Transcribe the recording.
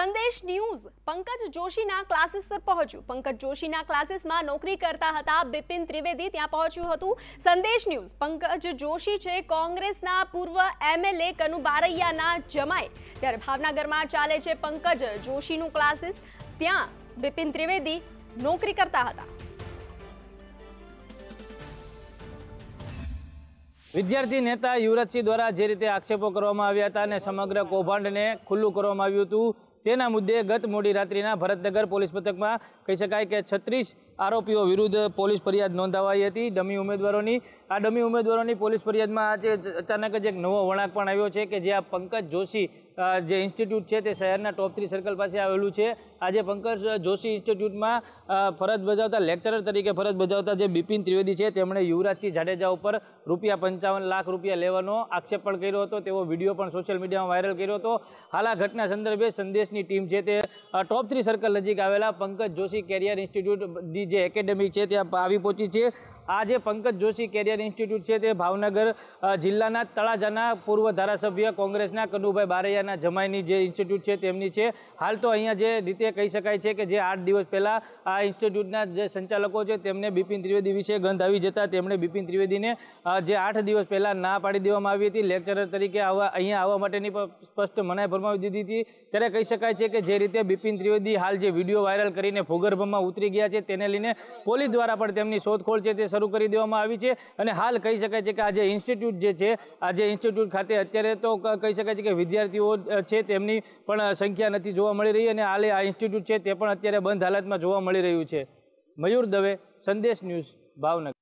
સંદેશ news Pankaj જોશીના classes પર પહોંચ્યું પંકજ જોશીના ક્લાસીસમાં નોકરી કરતા હતા બિપિન ત્રિવેદી ત્યાં પહોંચ્યું હતું સંદેશ ન્યૂઝ પંકજ જોશી છે કોંગ્રેસના પૂર્વ એમએલએ કનુ બારૈયાના જમાઈ ત્યારે ભાવનગરમાં ચાલે છે પંકજ જોશીનું ક્લાસીસ ત્યાં બિપિન ત્રિવેદી નોકરી કરતા હતા વિદ્યાર્થી નેતા યુવરાજસિંહ દ્વારા જે રીતે આક્ષેપો કરવામાં આવ્યા હતા અને સમગ્ર કૌભાંડને ખુલ્લું કરવામાં આવ્યું હતું તેના મુદ્દે ગત મોડી રાત્રિના ભરતનગર પોલીસ મથકમાં કહી શકાય કે છત્રીસ આરોપીઓ વિરુદ્ધ પોલીસ ફરિયાદ નોંધાવાઈ હતી ડમી ઉમેદવારોની આ ડમી ઉમેદવારોની પોલીસ ફરિયાદમાં આજે અચાનક જ એક નવો વળાંક પણ આવ્યો છે કે જે આ પંકજ જોશી જે ઇન્સ્ટિટ્યૂટ છે તે શહેરના ટોપ થ્રી સર્કલ પાસે આવેલું છે આજે પંકજ જોશી ઇન્સ્ટિટ્યૂટમાં ફરજ બજાવતા લેક્ચરર તરીકે ફરજ બજાવતા જે બિપિન ત્રિવેદી છે તેમણે યુવરાજસિંહ જાડેજા ઉપર રૂપિયા પંચાવન લાખ રૂપિયા લેવાનો આક્ષેપ પણ કર્યો હતો તેવો વિડીયો પણ સોશિયલ મીડિયામાં વાયરલ કર્યો હતો હાલ આ ઘટના સંદર્ભે સંદેશની ટીમ છે તે ટોપ થ્રી સર્કલ નજીક આવેલા પંકજ જોશી કેરિયર ઇન્સ્ટિટ્યૂટની જે એકેડેમી છે ત્યાં આવી પહોંચી છે આ જે પંકજ જોશી કેરિયર ઇન્સ્ટિટ્યૂટ છે તે ભાવનગર જિલ્લાના તળાજાના પૂર્વ ધારાસભ્ય કોંગ્રેસના કનુભાઈ બારૈયાના જમાઈની જે ઇન્સ્ટિટ્યૂટ છે તેમની છે હાલ તો અહીંયા જે રીતે કહી શકાય છે કે જે આઠ દિવસ પહેલાં આ ઇન્સ્ટિટ્યૂટના જે સંચાલકો છે તેમને બિપિન ત્રિવેદી વિશે ગંધ આવી જતા તેમણે બિપિન ત્રિવેદીને જે આઠ દિવસ પહેલાં ના પાડી દેવામાં આવી હતી લેક્ચરર તરીકે આવવા અહીંયા આવવા માટેની સ્પષ્ટ મનાઈ ફરમાવી દીધી હતી ત્યારે કહી શકાય છે કે જે રીતે બિપિન ત્રિવેદી હાલ જે વિડીયો વાયરલ કરીને ભૂગર્ભમાં ઉતરી ગયા છે તેને લઈને પોલીસ દ્વારા પણ તેમની શોધખોળ છે તે શરૂ કરી દેવામાં આવી છે અને હાલ કહી શકાય છે કે આજે ઇન્સ્ટિટ્યૂટ જે છે આજે ઇન્સ્ટિટ્યૂટ ખાતે અત્યારે તો કહી શકાય છે કે વિદ્યાર્થીઓ છે તેમની પણ સંખ્યા નથી જોવા મળી રહી અને હાલે આ ઇન્સ્ટિટ્યૂટ છે તે પણ અત્યારે બંધ હાલતમાં જોવા મળી રહ્યું છે મયુર દવે સંદેશ ન્યૂઝ ભાવનગર